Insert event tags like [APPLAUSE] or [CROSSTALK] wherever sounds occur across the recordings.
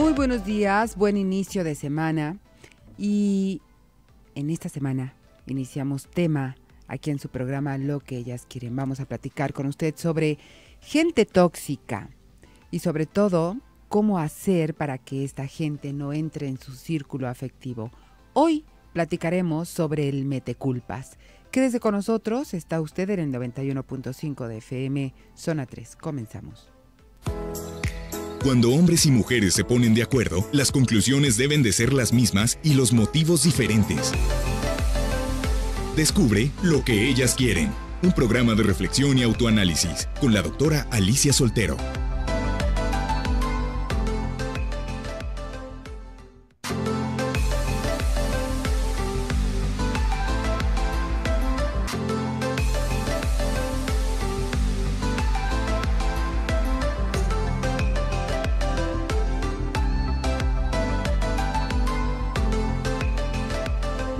Muy buenos días, buen inicio de semana. Y en esta semana iniciamos tema aquí en su programa Lo que ellas quieren. Vamos a platicar con usted sobre gente tóxica y sobre todo cómo hacer para que esta gente no entre en su círculo afectivo. Hoy platicaremos sobre el meteculpas. Quédese con nosotros, está usted en el 91.5 de FM, zona 3. Comenzamos. Cuando hombres y mujeres se ponen de acuerdo, las conclusiones deben de ser las mismas y los motivos diferentes. Descubre lo que ellas quieren. Un programa de reflexión y autoanálisis con la doctora Alicia Soltero.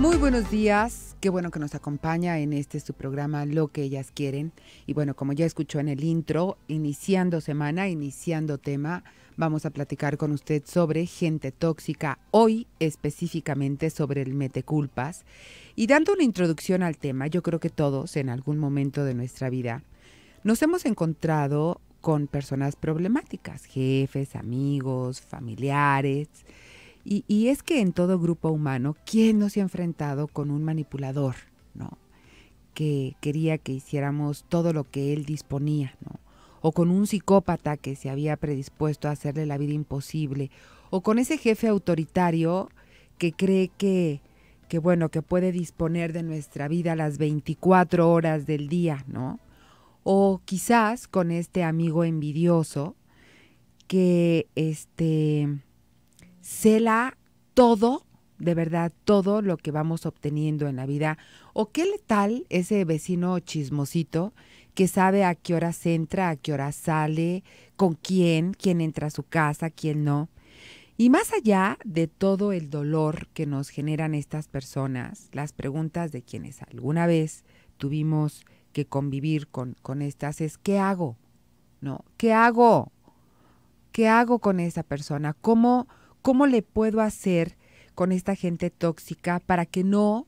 Muy buenos días, qué bueno que nos acompaña en este su programa Lo que ellas quieren. Y bueno, como ya escuchó en el intro, iniciando semana, iniciando tema, vamos a platicar con usted sobre gente tóxica, hoy específicamente sobre el meteculpas. Y dando una introducción al tema, yo creo que todos en algún momento de nuestra vida nos hemos encontrado con personas problemáticas, jefes, amigos, familiares, y, es que en todo grupo humano, ¿quién no se ha enfrentado con un manipulador, no? Que quería que hiciéramos todo lo que él disponía, ¿no? O con un psicópata que se había predispuesto a hacerle la vida imposible, o con ese jefe autoritario que cree que, que bueno, que puede disponer de nuestra vida las 24 horas del día, ¿no? O quizás con este amigo envidioso que este cela todo, de verdad, todo lo que vamos obteniendo en la vida. ¿O qué tal ese vecino chismosito que sabe a qué se entra, a qué hora sale, con quién, quién entra a su casa, quién no? Y más allá de todo el dolor que nos generan estas personas, las preguntas de quienes alguna vez tuvimos que convivir con, con estas es, ¿qué hago? ¿No? ¿Qué hago? ¿Qué hago con esa persona? ¿Cómo, ¿Cómo le puedo hacer con esta gente tóxica para que no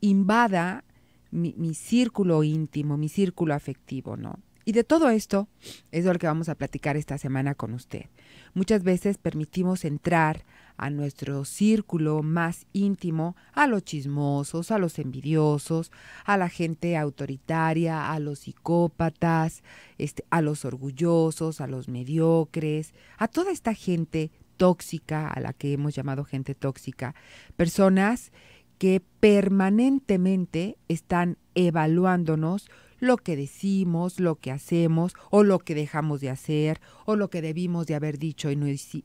invada mi, círculo íntimo, mi círculo afectivo, ¿no? Y de todo esto es de lo que vamos a platicar esta semana con usted. Muchas veces permitimos entrar a nuestro círculo más íntimo a los chismosos, a los envidiosos, a la gente autoritaria, a los psicópatas, este, a los orgullosos, a los mediocres, a toda esta gente tóxica, a la que hemos llamado gente tóxica, personas que permanentemente están evaluándonos lo que decimos, lo que hacemos o lo que dejamos de hacer o lo que debimos de haber dicho y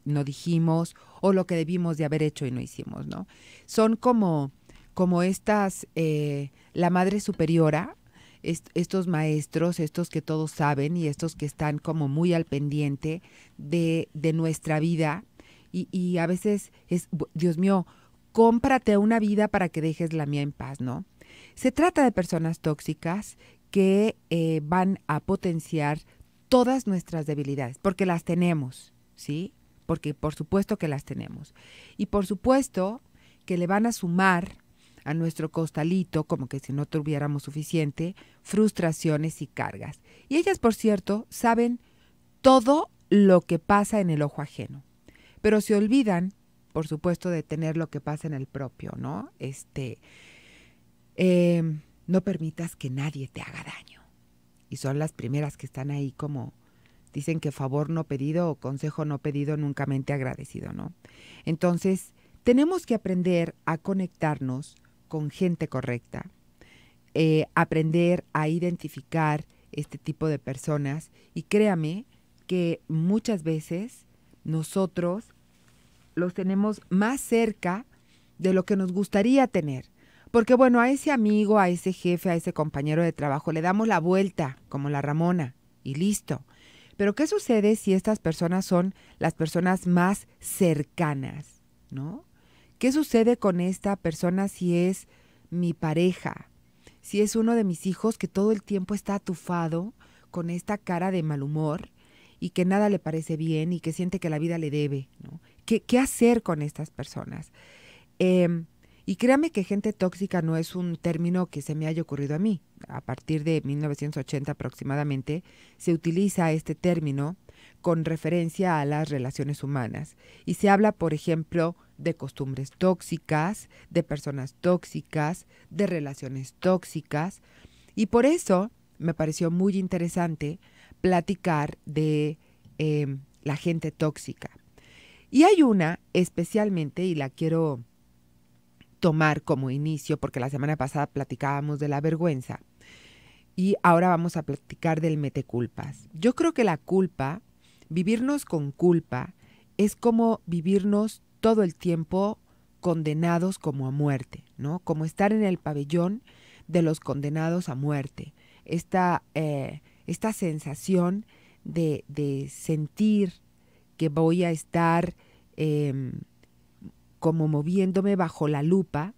no, dijimos o lo que debimos de haber hecho y no hicimos, ¿no? Son como, como estas, eh, la madre superiora, estos maestros, estos que todos saben y estos que están como muy al pendiente de, de nuestra vida y, a veces es, Dios mío, cómprate una vida para que dejes la mía en paz, ¿no? Se trata de personas tóxicas que eh, van a potenciar todas nuestras debilidades, porque las tenemos, ¿sí? Porque por supuesto que las tenemos. Y por supuesto que le van a sumar a nuestro costalito, como que si no tuviéramos suficiente, frustraciones y cargas. Y ellas, por cierto, saben todo lo que pasa en el ojo ajeno pero se olvidan, por supuesto, de tener lo que pasa en el propio, ¿no? Este, em, no permitas que nadie te haga daño. Y son las primeras que están ahí como dicen que favor no pedido o consejo no pedido nunca mente agradecido, ¿no? Entonces, tenemos que aprender a conectarnos con gente correcta, eh, aprender a identificar este tipo de personas y créame que muchas veces nosotros los tenemos más cerca de lo que nos gustaría tener. Porque bueno, a ese amigo, a ese jefe, a ese compañero de trabajo le damos la vuelta, como la Ramona, y listo. Pero ¿qué sucede si estas personas son las personas más cercanas? ¿No? ¿Qué sucede con esta persona si es mi pareja? Si es uno de mis hijos que todo el tiempo está atufado con esta cara de mal humor y que nada le parece bien y que siente que la vida le debe, ¿no? ¿Qué, hacer con estas personas? Em, y créame que gente tóxica no es un término que se me haya ocurrido a mí. A partir de 1980 aproximadamente se utiliza este término con referencia a las relaciones humanas. Y se habla, por ejemplo, de costumbres tóxicas, de personas tóxicas, de relaciones tóxicas. Y por eso me pareció muy interesante platicar de em, la gente tóxica. Y hay una especialmente, y la quiero tomar como inicio, porque la semana pasada platicábamos de la vergüenza, y ahora vamos a platicar del meteculpas. Yo creo que la culpa, vivirnos con culpa, es como vivirnos todo el tiempo condenados como a muerte, ¿no? Como estar en el pabellón de los condenados a muerte. Esta, eh, esta sensación de, de sentir que voy a estar em, como moviéndome bajo la lupa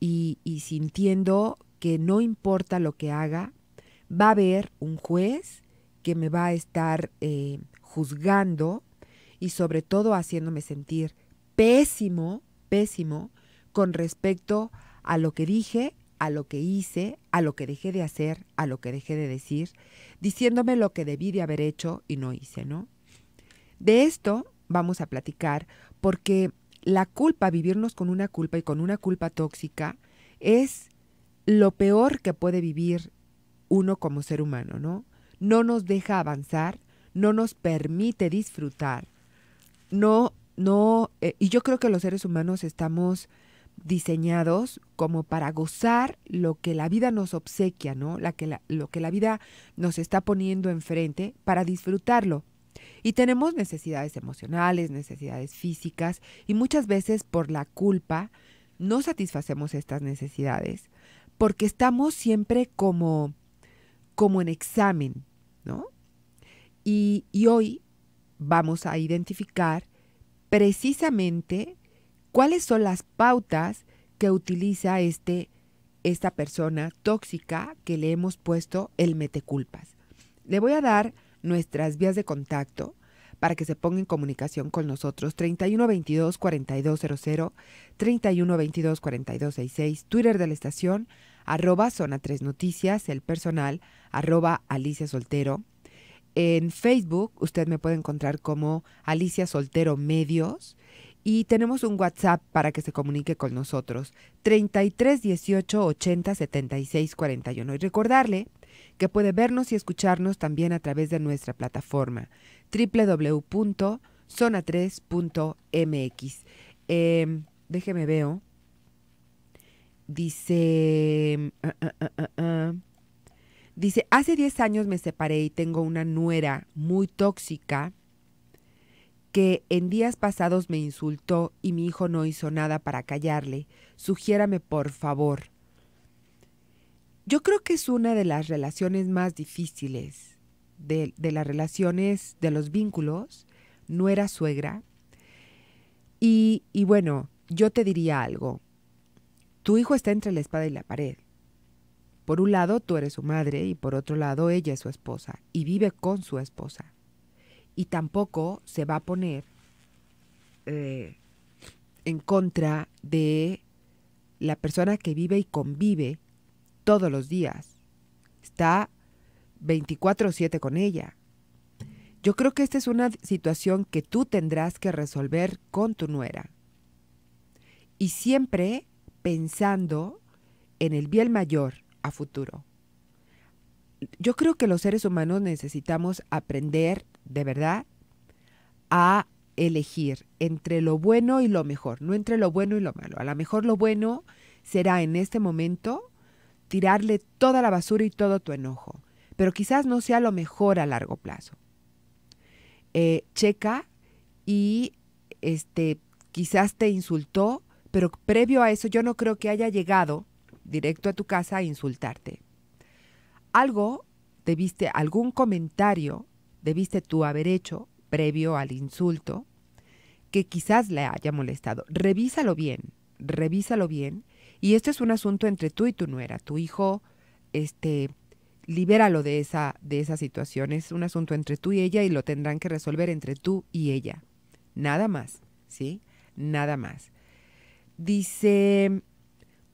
y, sintiendo que no importa lo que haga, va a haber un juez que me va a estar eh, juzgando y sobre todo haciéndome sentir pésimo, pésimo con respecto a lo que dije, a lo que hice, a lo que dejé de hacer, a lo que dejé de decir, diciéndome lo que debí de haber hecho y no hice, ¿no? De esto vamos a platicar porque la culpa, vivirnos con una culpa y con una culpa tóxica, es lo peor que puede vivir uno como ser humano, ¿no? No nos deja avanzar, no nos permite disfrutar, no, no, eh, y yo creo que los seres humanos estamos diseñados como para gozar lo que la vida nos obsequia, ¿no? lo que la vida nos está poniendo enfrente para disfrutarlo. Y tenemos necesidades emocionales, necesidades físicas y muchas veces por la culpa no satisfacemos estas necesidades porque estamos siempre como, como en examen, ¿no? Y, y hoy vamos a identificar precisamente cuáles son las pautas que utiliza este, esta persona tóxica que le hemos puesto el meteculpas. Le voy a dar nuestras vías de contacto para que se ponga en comunicación con nosotros 3122-4200, 3122-4266, Twitter de la estación, arroba Zona 3 Noticias, el personal, arroba Alicia Soltero. En Facebook usted me puede encontrar como Alicia Soltero Medios y tenemos un WhatsApp para que se comunique con nosotros, 3318 18 80 76 41. Y recordarle que puede vernos y escucharnos también a través de nuestra plataforma wwwzona em, déjeme veo. Dice... Ah, ah, ah, dice, hace 10 años me separé y tengo una nuera muy tóxica que en días pasados me insultó y mi hijo no hizo nada para callarle. Sugiérame, por favor. Yo creo que es una de las relaciones más difíciles, de, las relaciones, de los vínculos, no era suegra. Y, bueno, yo te diría algo. Tu hijo está entre la espada y la pared. Por un lado, tú eres su madre y por otro lado, ella es su esposa y vive con su esposa. Y tampoco se va a poner eh, en contra de la persona que vive y convive todos los días. Está 24/7 con ella. Yo creo que esta es una situación que tú tendrás que resolver con tu nuera. Y siempre pensando en el bien mayor a futuro. Yo creo que los seres humanos necesitamos aprender, de verdad, a elegir entre lo bueno y lo mejor, no entre lo bueno y lo malo. A lo mejor lo bueno será en este momento tirarle toda la basura y todo tu enojo, pero quizás no sea lo mejor a largo plazo. Eh, checa y este, quizás te insultó, pero previo a eso yo no creo que haya llegado directo a tu casa a insultarte. Algo debiste, algún comentario debiste tú haber hecho previo al insulto que quizás le haya molestado. Revísalo bien, revísalo bien y esto es un asunto entre tú y tu nuera. Tu hijo, este, libéralo de esa, de esa situación. Es un asunto entre tú y ella y lo tendrán que resolver entre tú y ella. Nada más, ¿sí? Nada más. Dice,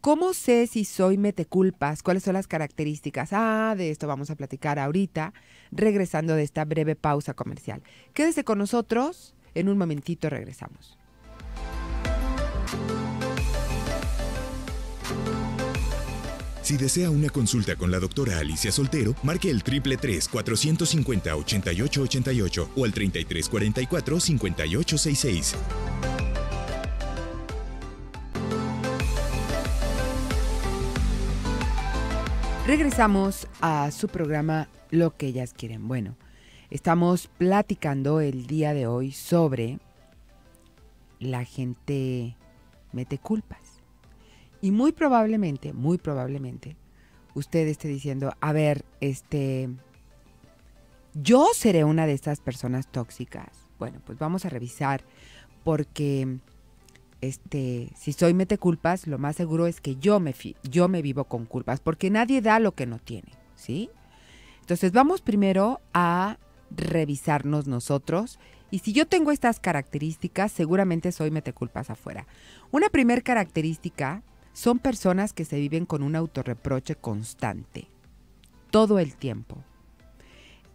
¿cómo sé si soy meteculpas? ¿Cuáles son las características? Ah, de esto vamos a platicar ahorita, regresando de esta breve pausa comercial. Quédese con nosotros, en un momentito regresamos. Si desea una consulta con la doctora Alicia Soltero, marque el 333-450-8888 o al 3344-5866. Regresamos a su programa Lo que ellas quieren. Bueno, estamos platicando el día de hoy sobre la gente mete culpas. Y muy probablemente, muy probablemente, usted esté diciendo, a ver, este, yo seré una de estas personas tóxicas. Bueno, pues vamos a revisar porque este, si soy mete culpas, lo más seguro es que yo me, yo me vivo con culpas, porque nadie da lo que no tiene, ¿sí? Entonces vamos primero a revisarnos nosotros y si yo tengo estas características, seguramente soy mete culpas afuera. Una primer característica son personas que se viven con un autorreproche constante, todo el tiempo.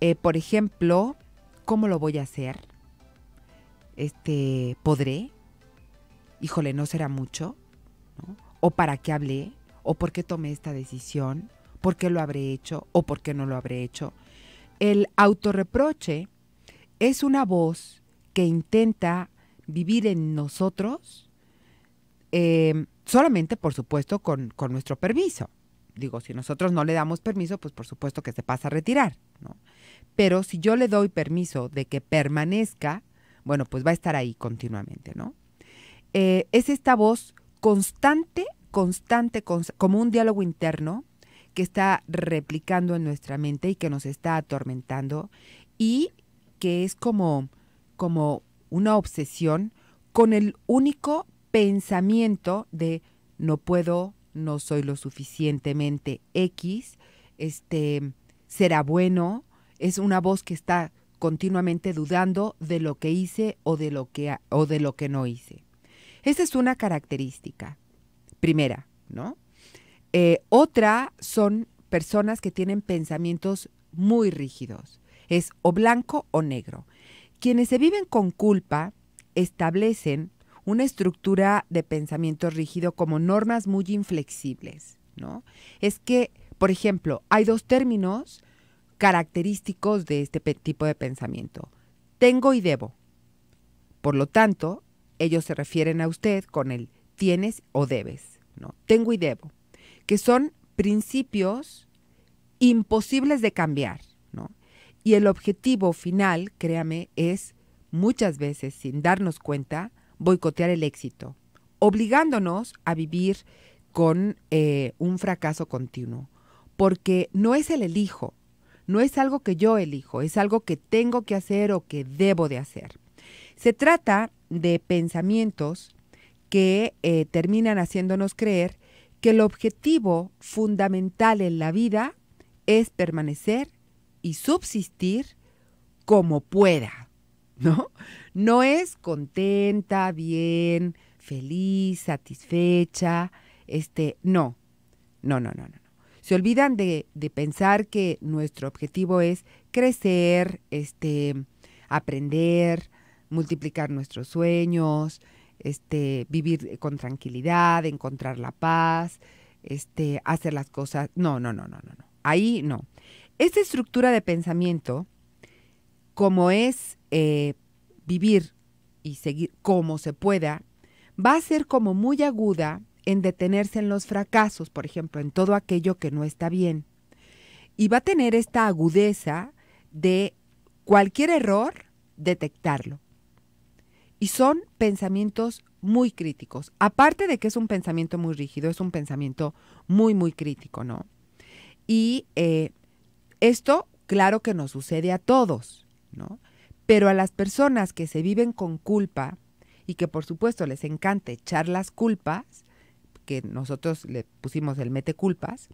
Eh, por ejemplo, ¿cómo lo voy a hacer? Este, ¿podré? Híjole, no será mucho. ¿O para qué hablé? ¿O por qué tomé esta decisión? ¿Por qué lo habré hecho? ¿O por qué no lo habré hecho? El autorreproche es una voz que intenta vivir en nosotros eh, solamente, por supuesto, con, nuestro permiso. Digo, si nosotros no le damos permiso, pues por supuesto que se pasa a retirar, ¿no? Pero si yo le doy permiso de que permanezca, bueno, pues va a estar ahí continuamente, ¿no? Eh, es esta voz constante, constante, como un diálogo interno que está replicando en nuestra mente y que nos está atormentando y que es como, como una obsesión con el único pensamiento de no puedo, no soy lo suficientemente X, este, será bueno, es una voz que está continuamente dudando de lo que hice o de lo que, o de lo que no hice. Esa es una característica, primera, ¿no? Eh, otra son personas que tienen pensamientos muy rígidos. Es o blanco o negro. Quienes se viven con culpa establecen una estructura de pensamiento rígido como normas muy inflexibles, ¿no? Es que, por ejemplo, hay dos términos característicos de este tipo de pensamiento. Tengo y debo. Por lo tanto, ellos se refieren a usted con el tienes o debes, ¿no? Tengo y debo, que son principios imposibles de cambiar, ¿no? Y el objetivo final, créame, es muchas veces sin darnos cuenta boicotear el éxito, obligándonos a vivir con eh, un fracaso continuo, porque no es el elijo, no es algo que yo elijo, es algo que tengo que hacer o que debo de hacer. Se trata de pensamientos que eh, terminan haciéndonos creer que el objetivo fundamental en la vida es permanecer y subsistir como pueda, ¿no? no es contenta, bien, feliz, satisfecha, este, no, no, no, no, no. Se olvidan de, pensar que nuestro objetivo es crecer, este, aprender, multiplicar nuestros sueños, este, vivir con tranquilidad, encontrar la paz, este, hacer las cosas. No, no, no, no, no, no. Ahí no. Esta estructura de pensamiento, como es eh, vivir y seguir como se pueda, va a ser como muy aguda en detenerse en los fracasos, por ejemplo, en todo aquello que no está bien. Y va a tener esta agudeza de cualquier error, detectarlo. Y son pensamientos muy críticos. Aparte de que es un pensamiento muy rígido, es un pensamiento muy, muy crítico, ¿no? Y eh, esto, claro que nos sucede a todos, ¿no? Pero a las personas que se viven con culpa y que por supuesto les encante echar las culpas, que nosotros le pusimos el mete culpas,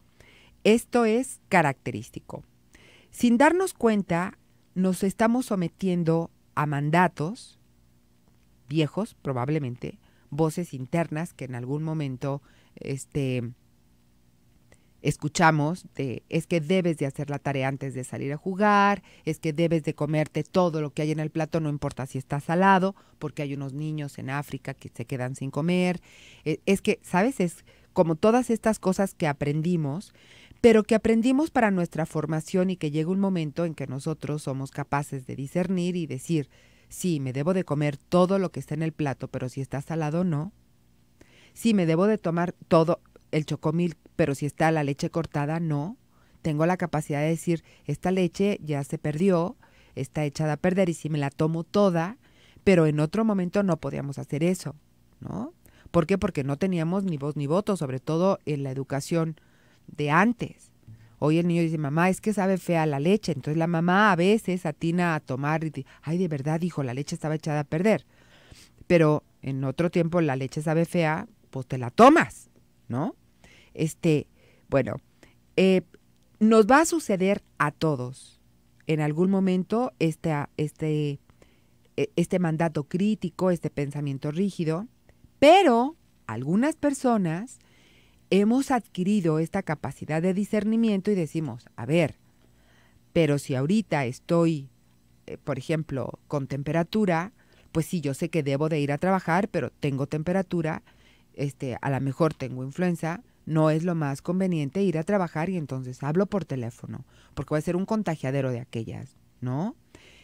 esto es característico. Sin darnos cuenta, nos estamos sometiendo a mandatos viejos, probablemente, voces internas que en algún momento este, escuchamos de es que debes de hacer la tarea antes de salir a jugar, es que debes de comerte todo lo que hay en el plato, no importa si está salado, porque hay unos niños en África que se quedan sin comer. E, es, que, ¿sabes? Es como todas estas cosas que aprendimos, pero que aprendimos para nuestra formación y que llega un momento en que nosotros somos capaces de discernir y decir, sí, me debo de comer todo lo que está en el plato, pero si está salado, no. Sí, me debo de tomar todo el chocomil pero si está la leche cortada, no. Tengo la capacidad de decir, esta leche ya se perdió, está echada a perder y si me la tomo toda, pero en otro momento no podíamos hacer eso, ¿no? ¿Por qué? Porque no teníamos ni voz ni voto, sobre todo en la educación de antes. Hoy el niño dice, mamá, es que sabe fea la leche. Entonces la mamá a veces atina a tomar y dice, ay, de verdad, hijo, la leche estaba echada a perder. Pero en otro tiempo la leche sabe fea, pues te la tomas, ¿no? Este, bueno, eh, nos va a suceder a todos en algún momento este, este, este mandato crítico, este pensamiento rígido, pero algunas personas hemos adquirido esta capacidad de discernimiento y decimos, a ver, pero si ahorita estoy, eh, por ejemplo, con temperatura, pues sí, yo sé que debo de ir a trabajar, pero tengo temperatura, este, a lo mejor tengo influenza, no es lo más conveniente ir a trabajar y entonces hablo por teléfono, porque voy a ser un contagiadero de aquellas, ¿no?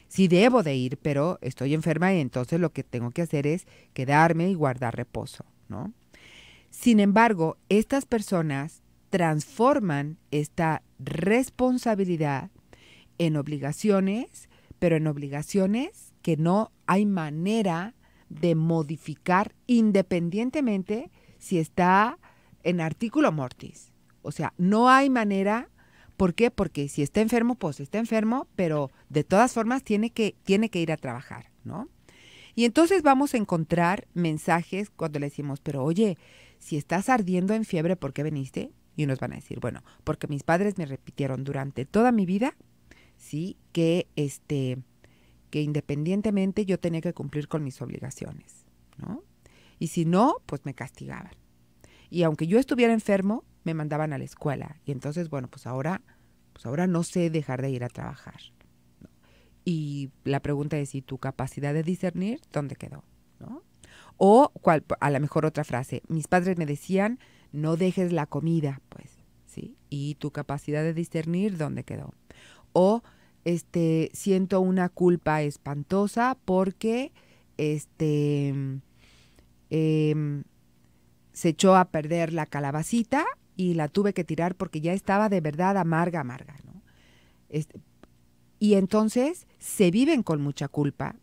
Sí debo de ir, pero estoy enferma y entonces lo que tengo que hacer es quedarme y guardar reposo, ¿no? Sin embargo, estas personas transforman esta responsabilidad en obligaciones, pero en obligaciones que no hay manera de modificar independientemente si está en artículo mortis. O sea, no hay manera. ¿Por qué? Porque si está enfermo, pues está enfermo, pero de todas formas tiene que, tiene que ir a trabajar, ¿no? Y entonces vamos a encontrar mensajes cuando le decimos, pero oye, si estás ardiendo en fiebre, ¿por qué viniste? Y nos van a decir, bueno, porque mis padres me repitieron durante toda mi vida, sí, que este, que independientemente yo tenía que cumplir con mis obligaciones, ¿no? Y si no, pues me castigaban. Y aunque yo estuviera enfermo, me mandaban a la escuela. Y entonces, bueno, pues ahora, pues ahora no sé dejar de ir a trabajar. Y la pregunta es, ¿y tu capacidad de discernir dónde quedó? O cual, a lo mejor otra frase, mis padres me decían, no dejes la comida, pues, ¿sí? Y tu capacidad de discernir dónde quedó. O, este, siento una culpa espantosa porque, este, em, se echó a perder la calabacita y la tuve que tirar porque ya estaba de verdad amarga, amarga. ¿no? Este, y entonces se viven con mucha culpa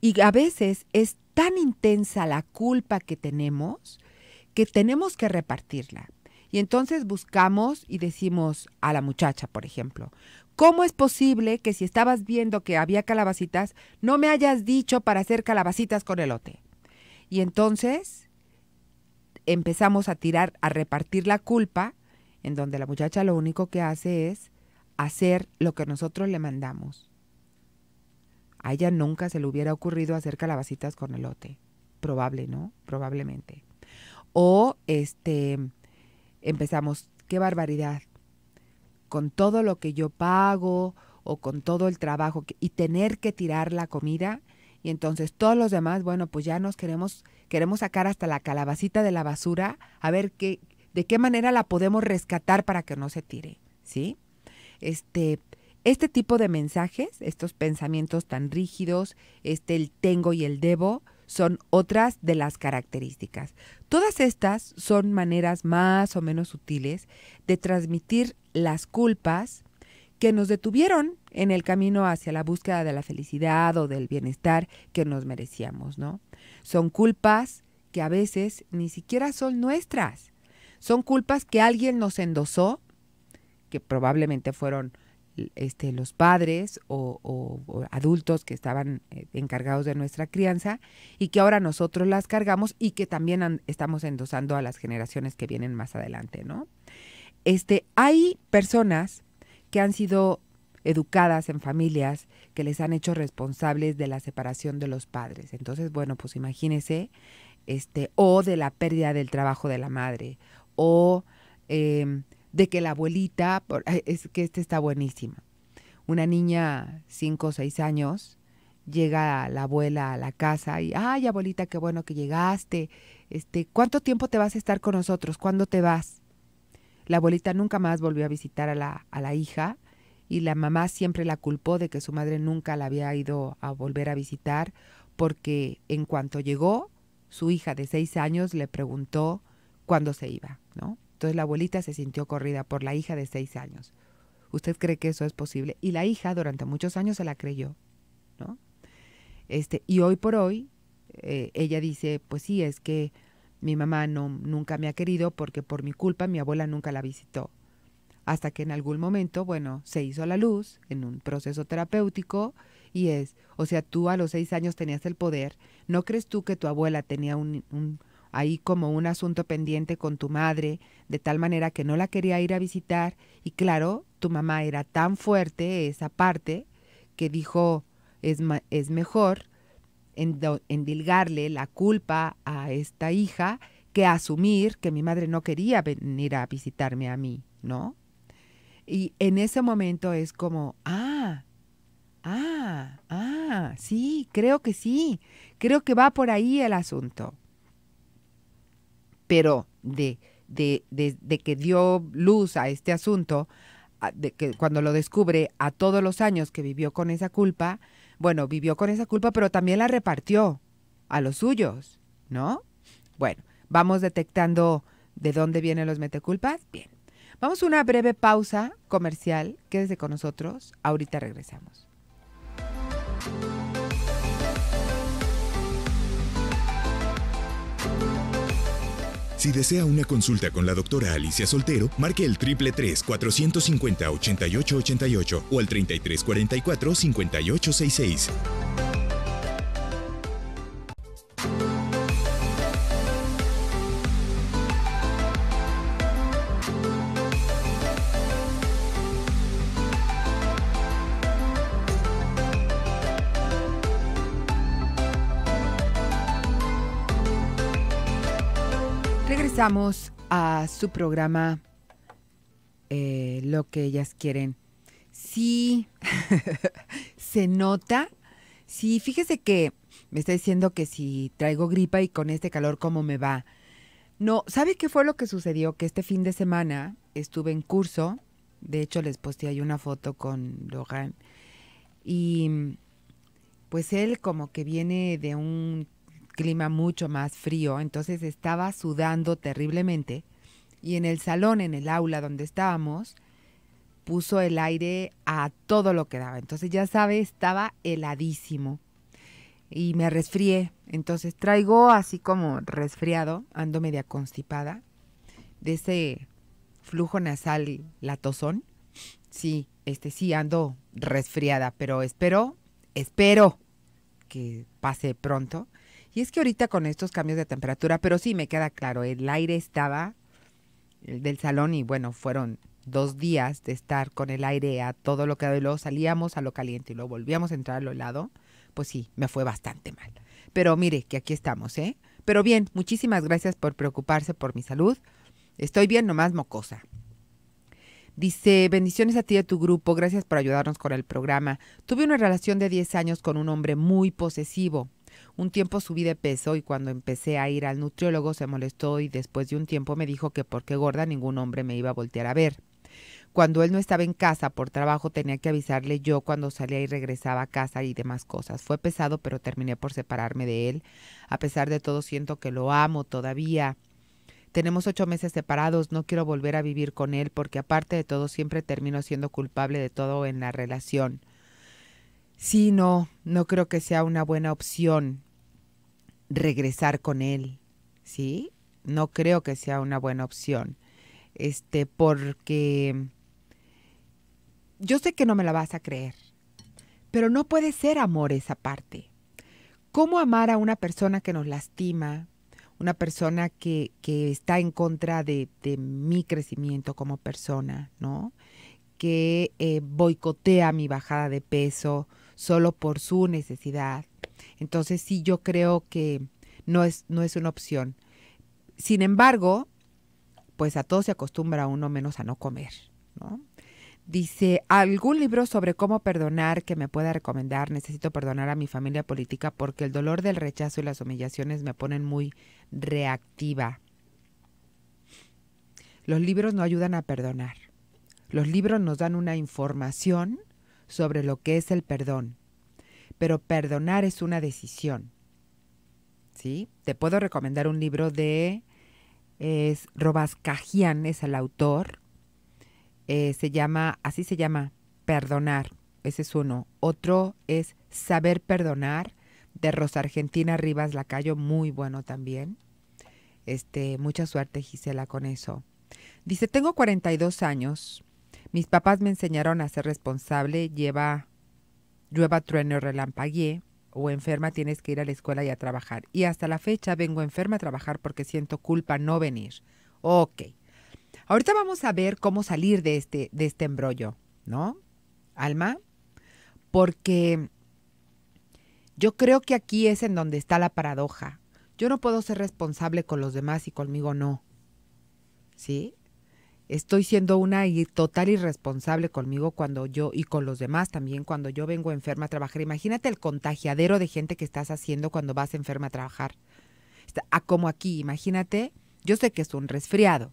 y a veces es tan intensa la culpa que tenemos que tenemos que repartirla. Y entonces buscamos y decimos a la muchacha, por ejemplo, ¿cómo es posible que si estabas viendo que había calabacitas, no me hayas dicho para hacer calabacitas con elote? Y entonces empezamos a tirar, a repartir la culpa, en donde la muchacha lo único que hace es hacer lo que nosotros le mandamos. A ella nunca se le hubiera ocurrido hacer calabacitas con elote. Probable, ¿no? Probablemente. O este empezamos, qué barbaridad. Con todo lo que yo pago o con todo el trabajo y tener que tirar la comida y entonces todos los demás, bueno, pues ya nos queremos, queremos sacar hasta la calabacita de la basura, a ver qué, de qué manera la podemos rescatar para que no se tire, ¿sí? Este, este tipo de mensajes, estos pensamientos tan rígidos, este el tengo y el debo, son otras de las características. Todas estas son maneras más o menos sutiles de transmitir las culpas, que nos detuvieron en el camino hacia la búsqueda de la felicidad o del bienestar que nos merecíamos, ¿no? Son culpas que a veces ni siquiera son nuestras. Son culpas que alguien nos endosó, que probablemente fueron este, los padres o, adultos que estaban eh, encargados de nuestra crianza y que ahora nosotros las cargamos y que también estamos endosando a las generaciones que vienen más adelante, ¿no? Este, hay personas que han sido educadas en familias que les han hecho responsables de la separación de los padres. Entonces, bueno, pues imagínese, este, o de la pérdida del trabajo de la madre, o em, de que la abuelita, es que este está buenísima. Una niña, cinco o seis años, llega la abuela a la casa y, ay, abuelita, qué bueno que llegaste. Este, ¿cuánto tiempo te vas a estar con nosotros? ¿Cuándo te vas? La abuelita nunca más volvió a visitar a la, hija y la mamá siempre la culpó de que su madre nunca la había ido a volver a visitar porque en cuanto llegó, su hija de seis años le preguntó cuándo se iba, ¿no? Entonces la abuelita se sintió corrida por la hija de seis años. ¿Usted cree que eso es posible? Y la hija durante muchos años se la creyó, ¿no? Este, y hoy por hoy, eh, ella dice, pues sí, es que mi mamá no, nunca me ha querido porque por mi culpa mi abuela nunca la visitó. Hasta que en algún momento, bueno, se hizo la luz en un proceso terapéutico y es, o sea, tú a los seis años tenías el poder, ¿no crees tú que tu abuela tenía un, ahí como un asunto pendiente con tu madre, de tal manera que no la quería ir a visitar. Y claro, tu mamá era tan fuerte esa parte que dijo, es, es mejor dilgarle la culpa a esta hija que asumir que mi madre no quería venir a visitarme a mí, ¿no? Y en ese momento es como, ah, ah, ah, sí, creo que sí, creo que va por ahí el asunto. Pero de, de, de, que dio luz a este asunto, de que cuando lo descubre a todos los años que vivió con esa culpa, bueno, vivió con esa culpa, pero también la repartió a los suyos, ¿no? Bueno, vamos detectando de dónde vienen los meteculpas. Bien, vamos a una breve pausa comercial. Quédese con nosotros, ahorita regresamos. Si desea una consulta con la doctora Alicia Soltero, marque el 333 450 8888 o al 3344 5866. vamos a su programa eh, Lo que ellas quieren. Sí, [LAUGHS] se nota. Sí, fíjese que me está diciendo que si traigo gripa y con este calor, ¿cómo me va? No, ¿sabe qué fue lo que sucedió? Que este fin de semana estuve en curso. De hecho, les posté ahí una foto con Logan. Y pues él como que viene de un clima mucho más frío, entonces estaba sudando terriblemente y en el salón, en el aula donde estábamos, puso el aire a todo lo que daba. Entonces ya sabe, estaba heladísimo y me resfrié. Entonces traigo así como resfriado, ando media constipada de ese flujo nasal tozón Sí, este sí ando resfriada, pero espero, espero que pase pronto y es que ahorita con estos cambios de temperatura, pero sí me queda claro, el aire estaba del salón y bueno, fueron dos días de estar con el aire a todo lo que y luego salíamos a lo caliente y luego volvíamos a entrar a lo helado, pues sí, me fue bastante mal. Pero mire que aquí estamos, ¿eh? Pero bien, muchísimas gracias por preocuparse por mi salud. Estoy bien, nomás mocosa. Dice, bendiciones a ti y a tu grupo, gracias por ayudarnos con el programa. Tuve una relación de 10 años con un hombre muy posesivo, un tiempo subí de peso y cuando empecé a ir al nutriólogo se molestó y después de un tiempo me dijo que porque gorda ningún hombre me iba a voltear a ver. Cuando él no estaba en casa por trabajo tenía que avisarle yo cuando salía y regresaba a casa y demás cosas. Fue pesado pero terminé por separarme de él. A pesar de todo siento que lo amo todavía. Tenemos ocho meses separados, no quiero volver a vivir con él porque aparte de todo siempre termino siendo culpable de todo en la relación. Sí, no, no creo que sea una buena opción regresar con él, ¿sí? No creo que sea una buena opción. Este, porque yo sé que no me la vas a creer, pero no puede ser amor esa parte. ¿Cómo amar a una persona que nos lastima, una persona que, está en contra de, mi crecimiento como persona, ¿no? Que eh, boicotea mi bajada de peso, solo por su necesidad. Entonces sí, yo creo que no es, no es una opción. Sin embargo, pues a todos se acostumbra uno menos a no comer, Dice, ¿algún libro sobre cómo perdonar que me pueda recomendar? Necesito perdonar a mi familia política porque el dolor del rechazo y las humillaciones me ponen muy reactiva. Los libros no ayudan a perdonar. Los libros nos dan una información sobre lo que es el perdón. Pero perdonar es una decisión. ¿Sí? Te puedo recomendar un libro de es Robascajian, es el autor. Eh, se llama, así se llama, Perdonar. Ese es uno. Otro es Saber Perdonar, de Rosa Argentina Rivas Lacayo, muy bueno también. Este, mucha suerte, Gisela, con eso. Dice, tengo 42 años mis papás me enseñaron a ser responsable, lleva, llueva, trueno, relampagué o enferma tienes que ir a la escuela y a trabajar. Y hasta la fecha vengo enferma a trabajar porque siento culpa no venir. Ok. Ahorita vamos a ver cómo salir de este, de este embrollo, ¿no? Alma, porque yo creo que aquí es en donde está la paradoja. Yo no puedo ser responsable con los demás y conmigo no. ¿Sí? estoy siendo una total irresponsable conmigo cuando yo y con los demás también cuando yo vengo enferma a trabajar. Imagínate el contagiadero de gente que estás haciendo cuando vas enferma a trabajar. Ah, como aquí, imagínate, yo sé que es un resfriado,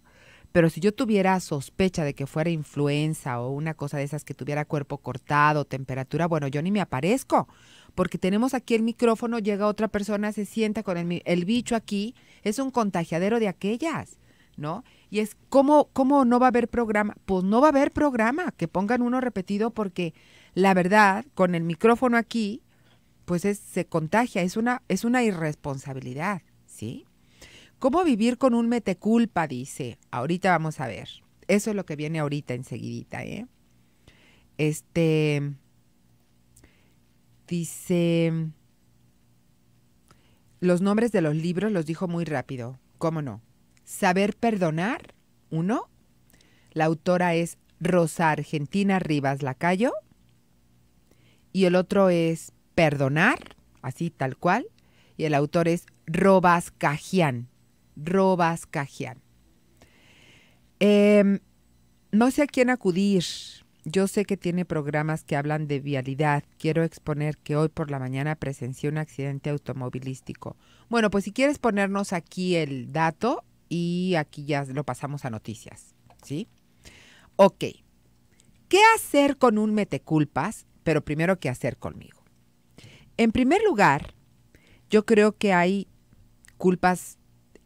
pero si yo tuviera sospecha de que fuera influenza o una cosa de esas que tuviera cuerpo cortado, temperatura, bueno, yo ni me aparezco, porque tenemos aquí el micrófono, llega otra persona, se sienta con el bicho aquí, es un contagiadero de aquellas, ¿no? Y es, ¿cómo, ¿cómo no va a haber programa? Pues no va a haber programa, que pongan uno repetido porque la verdad, con el micrófono aquí, pues se contagia, es una, es una irresponsabilidad, ¿sí? ¿Cómo vivir con un meteculpa? Dice, ahorita vamos a ver. Eso es lo que viene ahorita enseguidita, ¿eh? Este, dice, los nombres de los libros los dijo muy rápido, ¿cómo no? Saber perdonar, uno. La autora es Rosa Argentina Rivas Lacayo. Y el otro es Perdonar, así tal cual. Y el autor es Robas Cajian. Robas Cajian. Em, no sé a quién acudir. Yo sé que tiene programas que hablan de vialidad. Quiero exponer que hoy por la mañana presencié un accidente automovilístico. Bueno, pues si quieres ponernos aquí el dato, y aquí ya lo pasamos a noticias, ¿sí? Ok, ¿qué hacer con un meteculpas? Pero primero, ¿qué hacer conmigo? En primer lugar, yo creo que hay culpas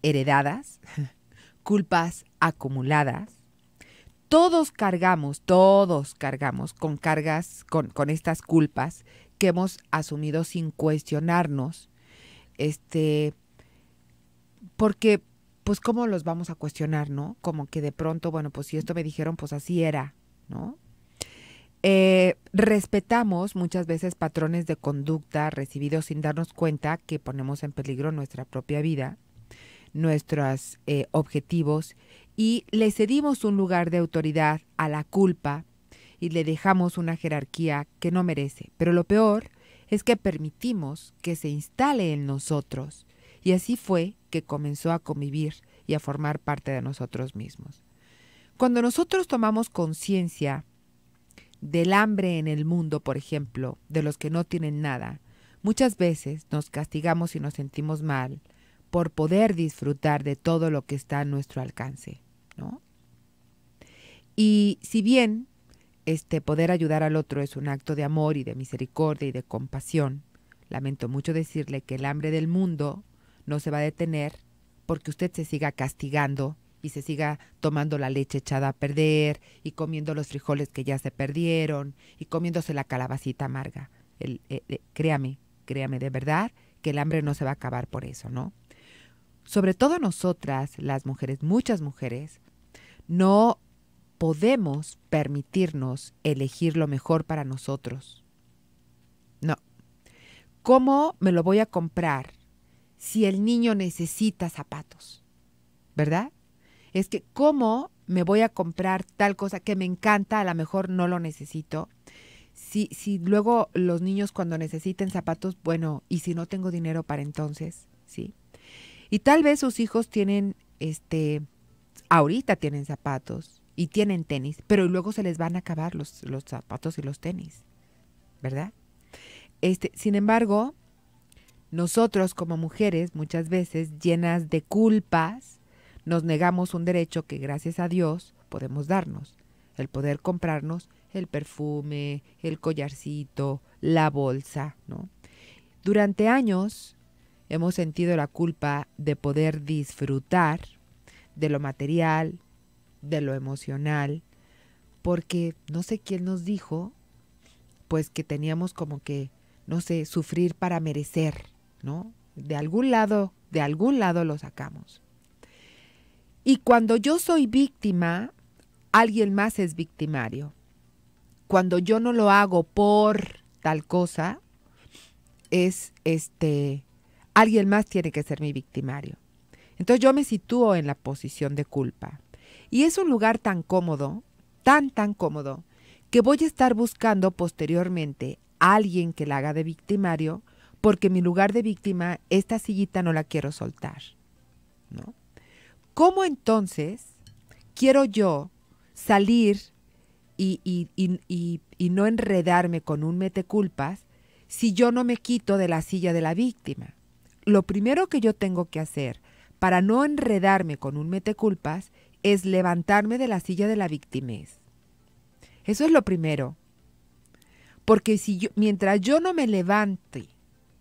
heredadas, [LAUGHS] culpas acumuladas. Todos cargamos, todos cargamos con cargas, con, con estas culpas que hemos asumido sin cuestionarnos, este, porque pues cómo los vamos a cuestionar, ¿no? Como que de pronto, bueno, pues si esto me dijeron, pues así era, ¿no? Eh, respetamos muchas veces patrones de conducta recibidos sin darnos cuenta que ponemos en peligro nuestra propia vida, nuestros eh, objetivos y le cedimos un lugar de autoridad a la culpa y le dejamos una jerarquía que no merece. Pero lo peor es que permitimos que se instale en nosotros y así fue que comenzó a convivir y a formar parte de nosotros mismos. Cuando nosotros tomamos conciencia del hambre en el mundo, por ejemplo, de los que no tienen nada, muchas veces nos castigamos y nos sentimos mal por poder disfrutar de todo lo que está a nuestro alcance, ¿no? Y si bien este poder ayudar al otro es un acto de amor y de misericordia y de compasión, lamento mucho decirle que el hambre del mundo no se va a detener porque usted se siga castigando y se siga tomando la leche echada a perder y comiendo los frijoles que ya se perdieron y comiéndose la calabacita amarga. El, eh, eh, créame, créame de verdad que el hambre no se va a acabar por eso, ¿no? Sobre todo nosotras, las mujeres, muchas mujeres, no podemos permitirnos elegir lo mejor para nosotros. No. ¿Cómo me lo voy a comprar? si el niño necesita zapatos, ¿verdad? Es que cómo me voy a comprar tal cosa que me encanta, a lo mejor no lo necesito. Si, si luego los niños cuando necesiten zapatos, bueno, y si no tengo dinero para entonces, ¿sí? Y tal vez sus hijos tienen, este, ahorita tienen zapatos y tienen tenis, pero luego se les van a acabar los, los zapatos y los tenis, ¿verdad? Este, sin embargo, nosotros como mujeres muchas veces llenas de culpas nos negamos un derecho que gracias a Dios podemos darnos, el poder comprarnos el perfume, el collarcito, la bolsa, ¿no? Durante años hemos sentido la culpa de poder disfrutar de lo material, de lo emocional, porque no sé quién nos dijo, pues que teníamos como que, no sé, sufrir para merecer. De algún lado, de algún lado lo sacamos. Y cuando yo soy víctima, alguien más es victimario. Cuando yo no lo hago por tal cosa, es este alguien más tiene que ser mi victimario. Entonces yo me sitúo en la posición de culpa. Y es un lugar tan cómodo, tan tan cómodo, que voy a estar buscando posteriormente a alguien que la haga de victimario porque mi lugar de víctima, esta sillita no la quiero soltar. ¿Cómo entonces quiero yo salir y, y, y, no enredarme con un culpas si yo no me quito de la silla de la víctima? Lo primero que yo tengo que hacer para no enredarme con un culpas es levantarme de la silla de la victimez. Eso es lo primero. Porque si mientras yo no me levante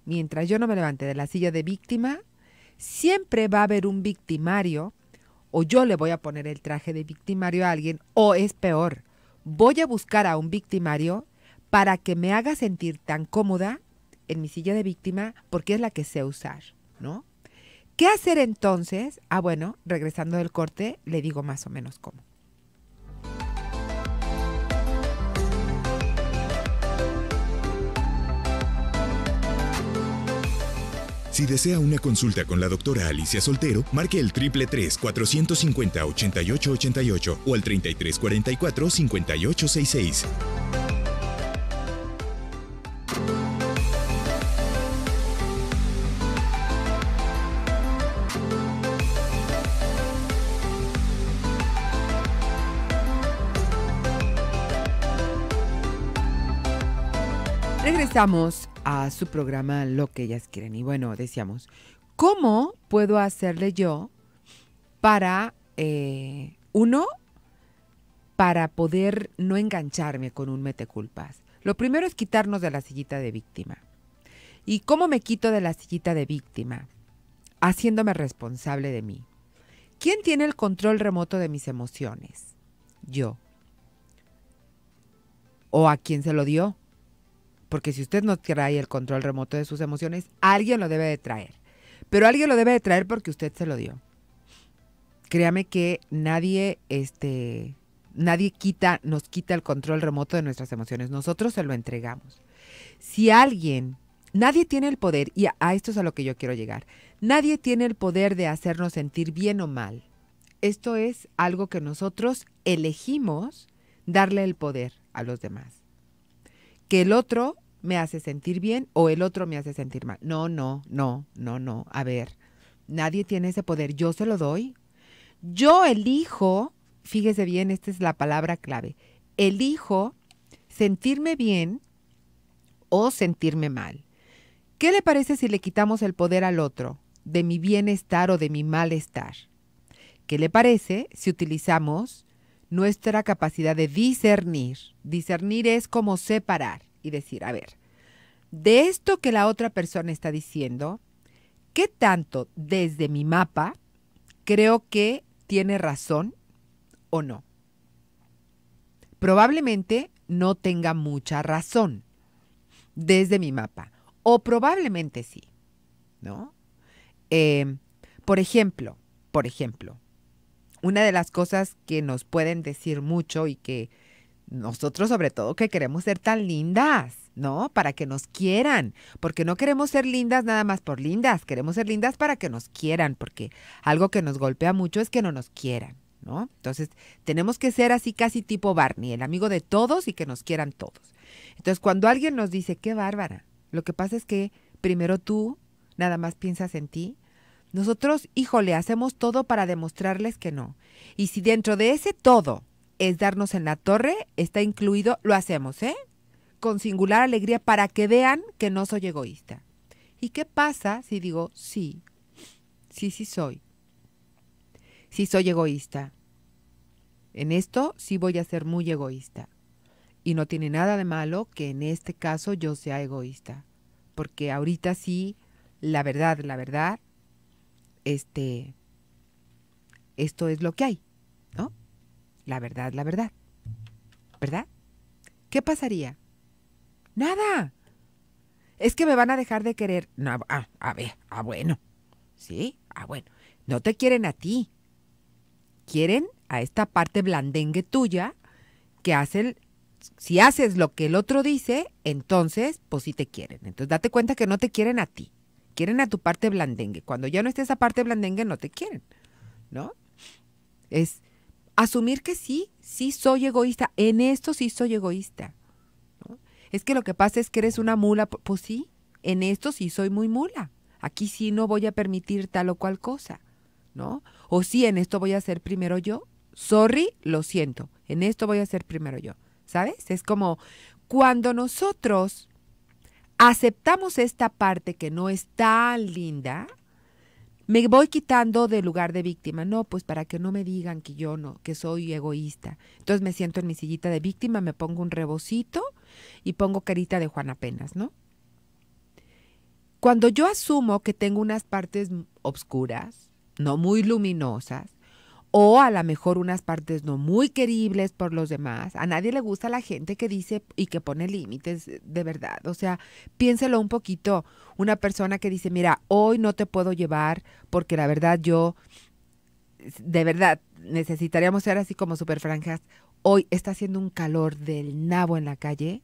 mientras yo no me levante de la silla de víctima, siempre va a haber un victimario, o yo le voy a poner el traje de victimario a alguien, o es peor, voy a buscar a un victimario para que me haga sentir tan cómoda en mi silla de víctima porque es la que sé usar, ¿no? ¿Qué hacer entonces? Ah, bueno, regresando del corte, le digo más o menos cómo. Si desea una consulta con la doctora Alicia Soltero, marque el 333-450-8888 o al 3344-5866. Regresamos a su programa Lo que ellas quieren. Y bueno, decíamos, ¿cómo puedo hacerle yo para, eh, uno, para poder no engancharme con un meteculpas? Lo primero es quitarnos de la sillita de víctima. ¿Y cómo me quito de la sillita de víctima? Haciéndome responsable de mí. ¿Quién tiene el control remoto de mis emociones? Yo. ¿O a quién se lo dio? porque si usted no trae el control remoto de sus emociones, alguien lo debe de traer. Pero alguien lo debe de traer porque usted se lo dio. Créame que nadie, este, nadie quita, nos quita el control remoto de nuestras emociones. Nosotros se lo entregamos. Si alguien, nadie tiene el poder, y a, a esto es a lo que yo quiero llegar, nadie tiene el poder de hacernos sentir bien o mal. Esto es algo que nosotros elegimos darle el poder a los demás que el otro me hace sentir bien o el otro me hace sentir mal. No, no, no, no, no. A ver, nadie tiene ese poder. Yo se lo doy. Yo elijo, fíjese bien, esta es la palabra clave, elijo sentirme bien o sentirme mal. ¿Qué le parece si le quitamos el poder al otro de mi bienestar o de mi malestar? ¿Qué le parece si utilizamos nuestra capacidad de discernir. Discernir es como separar y decir, a ver, de esto que la otra persona está diciendo, ¿qué tanto desde mi mapa creo que tiene razón o no? Probablemente no tenga mucha razón desde mi mapa, o probablemente sí, ¿no? Eh, por ejemplo, por ejemplo, una de las cosas que nos pueden decir mucho y que nosotros sobre todo que queremos ser tan lindas, ¿no? Para que nos quieran, porque no queremos ser lindas nada más por lindas, queremos ser lindas para que nos quieran, porque algo que nos golpea mucho es que no nos quieran, ¿no? Entonces tenemos que ser así casi tipo Barney, el amigo de todos y que nos quieran todos. Entonces cuando alguien nos dice, qué bárbara, lo que pasa es que primero tú nada más piensas en ti nosotros, híjole, hacemos todo para demostrarles que no. Y si dentro de ese todo es darnos en la torre, está incluido, lo hacemos, ¿eh? Con singular alegría para que vean que no soy egoísta. ¿Y qué pasa si digo, sí, sí, sí soy? Sí soy egoísta. En esto sí voy a ser muy egoísta. Y no tiene nada de malo que en este caso yo sea egoísta. Porque ahorita sí, la verdad, la verdad, este, esto es lo que hay, ¿no? La verdad, la verdad. ¿Verdad? ¿Qué pasaría? Nada. Es que me van a dejar de querer. No, ah, ah a ver, ah, bueno. ¿Sí? Ah, bueno. No te quieren a ti. Quieren a esta parte blandengue tuya que hace si haces lo que el otro dice, entonces, pues sí te quieren. Entonces, date cuenta que no te quieren a ti quieren a tu parte blandengue. Cuando ya no esté esa parte blandengue, no te quieren, ¿no? Es asumir que sí, sí soy egoísta. En esto sí soy egoísta. Es que lo que pasa es que eres una mula. Pues sí, en esto sí soy muy mula. Aquí sí no voy a permitir tal o cual cosa, ¿no? O sí, en esto voy a ser primero yo. Sorry, lo siento. En esto voy a ser primero yo. ¿Sabes? Es como cuando nosotros aceptamos esta parte que no es tan linda, me voy quitando del lugar de víctima. No, pues para que no me digan que yo no, que soy egoísta. Entonces me siento en mi sillita de víctima, me pongo un rebocito y pongo carita de Juan apenas, ¿no? Cuando yo asumo que tengo unas partes obscuras, no muy luminosas, o a lo mejor unas partes no muy queribles por los demás. A nadie le gusta la gente que dice y que pone límites eh, de verdad. O sea, piénselo un poquito. Una persona que dice, mira, hoy no te puedo llevar porque la verdad yo, de verdad, necesitaríamos ser así como super franjas. Hoy está haciendo un calor del nabo en la calle.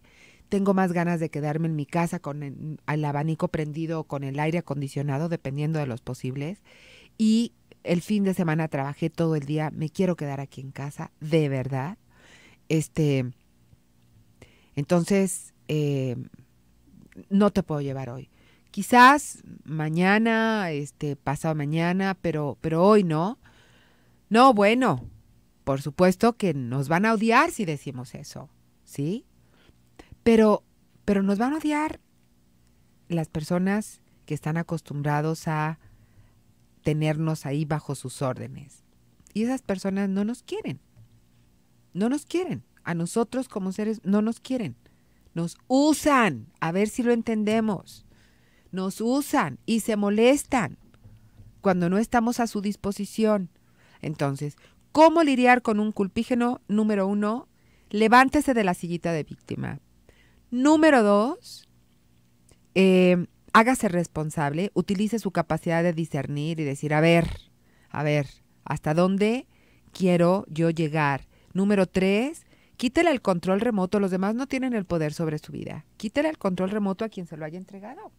Tengo más ganas de quedarme en mi casa con el, el abanico prendido o con el aire acondicionado, dependiendo de los posibles. Y el fin de semana trabajé todo el día, me quiero quedar aquí en casa, de verdad. Este, entonces, eh, no te puedo llevar hoy. Quizás mañana, este, pasado mañana, pero, pero hoy no. No, bueno, por supuesto que nos van a odiar si decimos eso, ¿sí? Pero, pero nos van a odiar las personas que están acostumbrados a tenernos ahí bajo sus órdenes. Y esas personas no nos quieren. No nos quieren. A nosotros como seres no nos quieren. Nos usan. A ver si lo entendemos. Nos usan y se molestan cuando no estamos a su disposición. Entonces, ¿cómo lidiar con un culpígeno? Número uno, levántese de la sillita de víctima. Número dos, eh, hágase responsable, utilice su capacidad de discernir y decir, a ver, a ver, ¿hasta dónde quiero yo llegar? Número tres, quítele el control remoto. Los demás no tienen el poder sobre su vida. Quítele el control remoto a quien se lo haya entregado.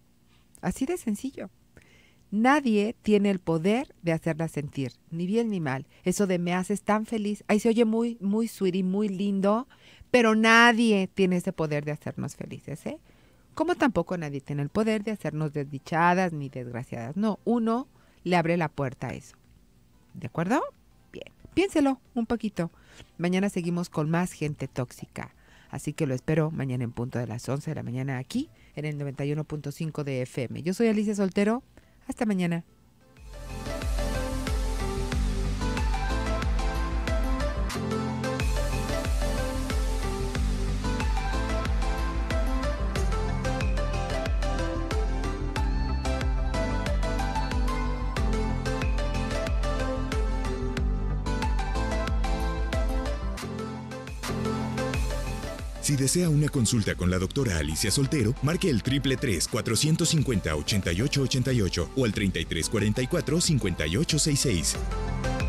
Así de sencillo. Nadie tiene el poder de hacerla sentir, ni bien ni mal. Eso de me haces tan feliz, ahí se oye muy, muy sweet y muy lindo, pero nadie tiene ese poder de hacernos felices, ¿eh? Como tampoco nadie tiene el poder de hacernos desdichadas ni desgraciadas. No, uno le abre la puerta a eso. ¿De acuerdo? Bien, piénselo un poquito. Mañana seguimos con más gente tóxica. Así que lo espero mañana en punto de las 11 de la mañana aquí en el 91.5 de FM. Yo soy Alicia Soltero. Hasta mañana. Si desea una consulta con la doctora Alicia Soltero, marque el 333-450-8888 o al 3344-5866.